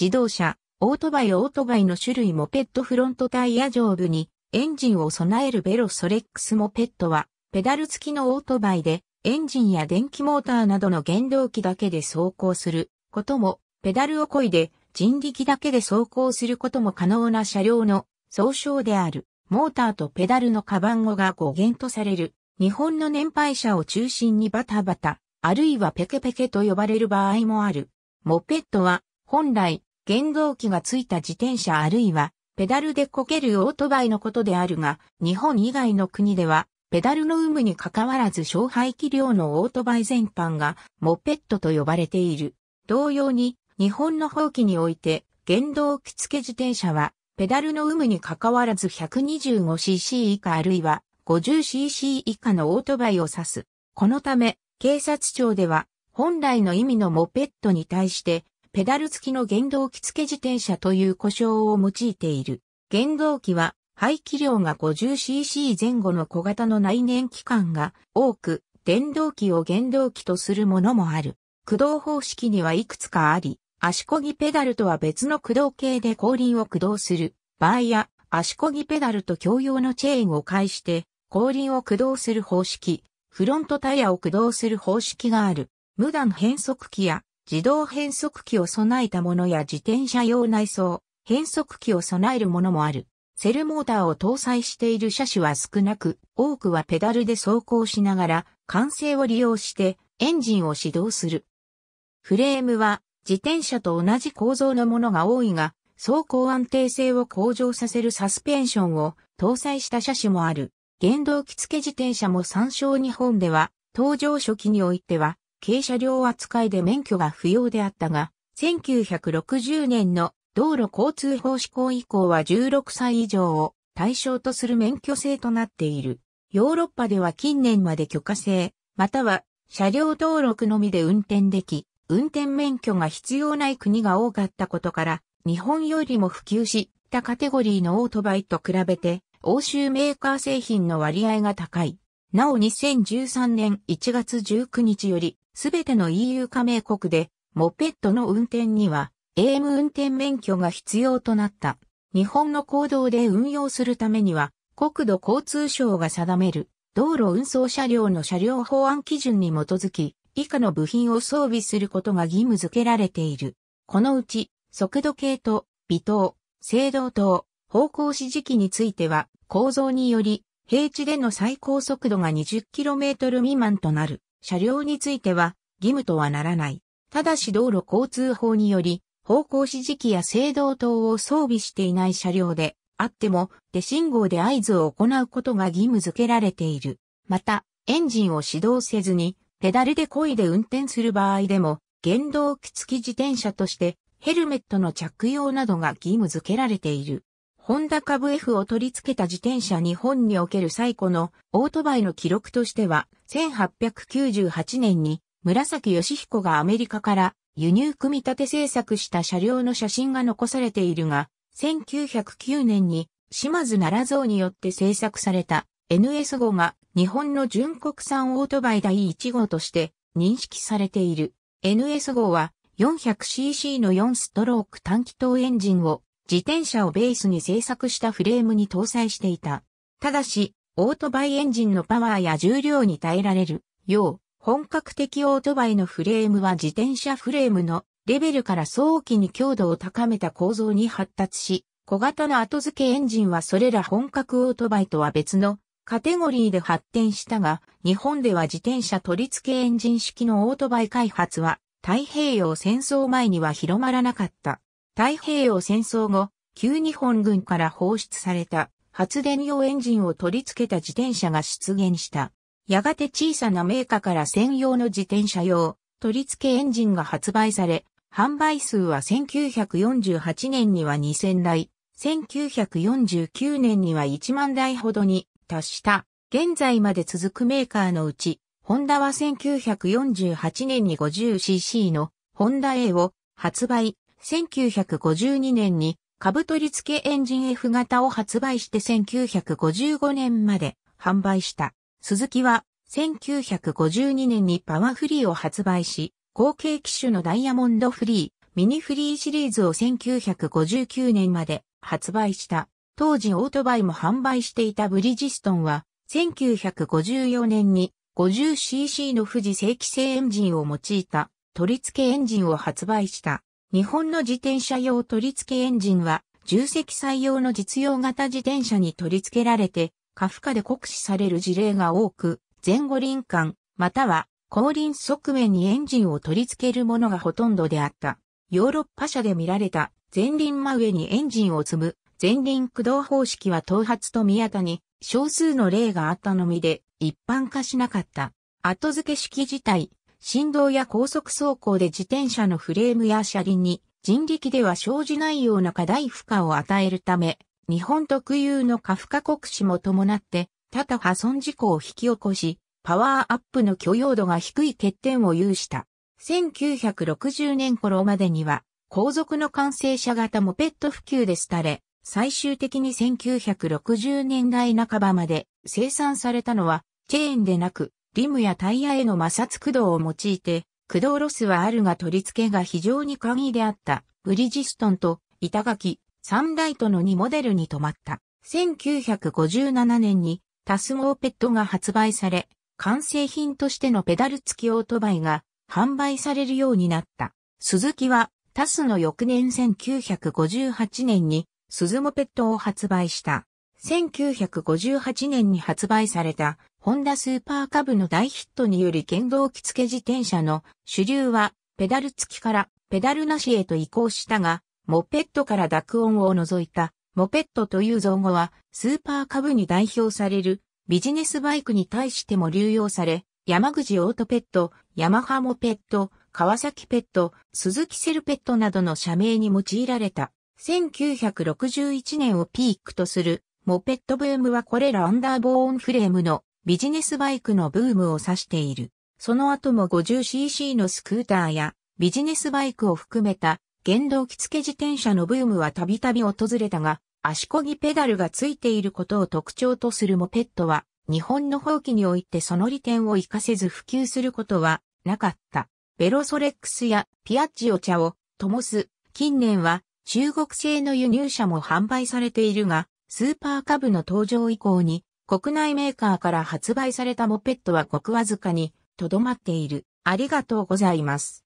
自動車、オートバイオートバイの種類モペットフロントタイヤ上部にエンジンを備えるベロソレックスモペットはペダル付きのオートバイでエンジンや電気モーターなどの原動機だけで走行することもペダルを漕いで人力だけで走行することも可能な車両の総称であるモーターとペダルのカバン語が語源とされる日本の年配者を中心にバタバタあるいはペケペケと呼ばれる場合もある。モペットは本来、原動機がついた自転車あるいは、ペダルでこけるオートバイのことであるが、日本以外の国では、ペダルの有無に関わらず小排気量のオートバイ全般がモペットと呼ばれている。同様に、日本の法規において、原動機付け自転車は、ペダルの有無に関わらず 125cc 以下あるいは 50cc 以下のオートバイを指す。このため、警察庁では、本来の意味のモペットに対して、ペダル付きの原動機付自転車という故障を用いている。原動機は排気量が 50cc 前後の小型の内燃機関が多く、電動機を原動機とするものもある。駆動方式にはいくつかあり、足こぎペダルとは別の駆動系で後輪を駆動する場合や、足こぎペダルと共用のチェーンを介して、後輪を駆動する方式、フロントタイヤを駆動する方式がある。無段変速機や自動変速機を備えたものや自転車用内装、変速機を備えるものもある。セルモーターを搭載している車種は少なく、多くはペダルで走行しながら、慣性を利用してエンジンを始動する。フレームは自転車と同じ構造のものが多いが、走行安定性を向上させるサスペンションを搭載した車種もある。原動機付自転車も参照日本では、登場初期においては、軽車両扱いで免許が不要であったが、1960年の道路交通法施行以降は16歳以上を対象とする免許制となっている。ヨーロッパでは近年まで許可制、または車両登録のみで運転でき、運転免許が必要ない国が多かったことから、日本よりも普及したカテゴリーのオートバイと比べて、欧州メーカー製品の割合が高い。なお2013年1月19日より、すべての EU 加盟国で、モペットの運転には、AM 運転免許が必要となった。日本の公道で運用するためには、国土交通省が定める、道路運送車両の車両法案基準に基づき、以下の部品を装備することが義務付けられている。このうち、速度計と、微灯、制動灯、方向指示器については、構造により、平地での最高速度が 20km 未満となる。車両については義務とはならない。ただし道路交通法により、方向指示器や制動灯を装備していない車両であっても、手信号で合図を行うことが義務付けられている。また、エンジンを始動せずに、ペダルで漕いで運転する場合でも、原動機付き自転車として、ヘルメットの着用などが義務付けられている。ホンダ株 F を取り付けた自転車日本における最古のオートバイの記録としては、1898年に紫義彦がアメリカから輸入組み立て制作した車両の写真が残されているが、1909年に島津奈良像によって制作された NS 号が日本の純国産オートバイ第1号として認識されている。NS 号は 400cc の4ストローク短気筒エンジンを自転車をベースに製作したフレームに搭載していた。ただし、オートバイエンジンのパワーや重量に耐えられるよう、本格的オートバイのフレームは自転車フレームのレベルから早期に強度を高めた構造に発達し、小型の後付けエンジンはそれら本格オートバイとは別のカテゴリーで発展したが、日本では自転車取り付けエンジン式のオートバイ開発は太平洋戦争前には広まらなかった。太平洋戦争後、旧日本軍から放出された発電用エンジンを取り付けた自転車が出現した。やがて小さなメーカーから専用の自転車用取り付けエンジンが発売され、販売数は1948年には2000台、1949年には1万台ほどに達した。現在まで続くメーカーのうち、ホンダは1948年に 50cc のホンダ A を発売、1952年に株取り付けエンジン F 型を発売して1955年まで販売した。鈴木は1952年にパワーフリーを発売し、後継機種のダイヤモンドフリー、ミニフリーシリーズを1959年まで発売した。当時オートバイも販売していたブリジストンは、1954年に 50cc の富士正規製エンジンを用いた取り付けエンジンを発売した。日本の自転車用取り付けエンジンは、重積載用の実用型自転車に取り付けられて、過負荷で酷使される事例が多く、前後輪間、または後輪側面にエンジンを取り付けるものがほとんどであった。ヨーロッパ車で見られた前輪真上にエンジンを積む前輪駆動方式は頭髪と宮田に少数の例があったのみで一般化しなかった。後付け式自体、振動や高速走行で自転車のフレームや車輪に人力では生じないような過大負荷を与えるため、日本特有の過負荷酷使も伴って、多々破損事故を引き起こし、パワーアップの許容度が低い欠点を有した。1960年頃までには、後続の完成車型モペット普及で廃れ、最終的に1960年代半ばまで生産されたのは、チェーンでなく、リムやタイヤへの摩擦駆動を用いて、駆動ロスはあるが取り付けが非常に簡易であった、ブリジストンと板垣、サンライトの2モデルに止まった。1957年にタスモーペットが発売され、完成品としてのペダル付きオートバイが販売されるようになった。鈴木はタスの翌年1958年に鈴モペットを発売した。1958年に発売されたホンダスーパーカブの大ヒットにより原動機付け自転車の主流はペダル付きからペダルなしへと移行したが、モペットから濁音を除いたモペットという造語はスーパーカブに代表されるビジネスバイクに対しても流用され、山口オートペット、ヤマハモペット、川崎ペット、鈴木セルペットなどの社名に用いられた。1961年をピークとするモペットブームはこれらアンダーボーンフレームのビジネスバイクのブームを指している。その後も 50cc のスクーターやビジネスバイクを含めた原動機付自転車のブームはたびたび訪れたが、足こぎペダルがついていることを特徴とするモペットは、日本の放棄においてその利点を活かせず普及することはなかった。ベロソレックスやピアッジオ茶を灯す、近年は中国製の輸入車も販売されているが、スーパーカブの登場以降に、国内メーカーから発売されたモペットはごくわずかに、とどまっている。ありがとうございます。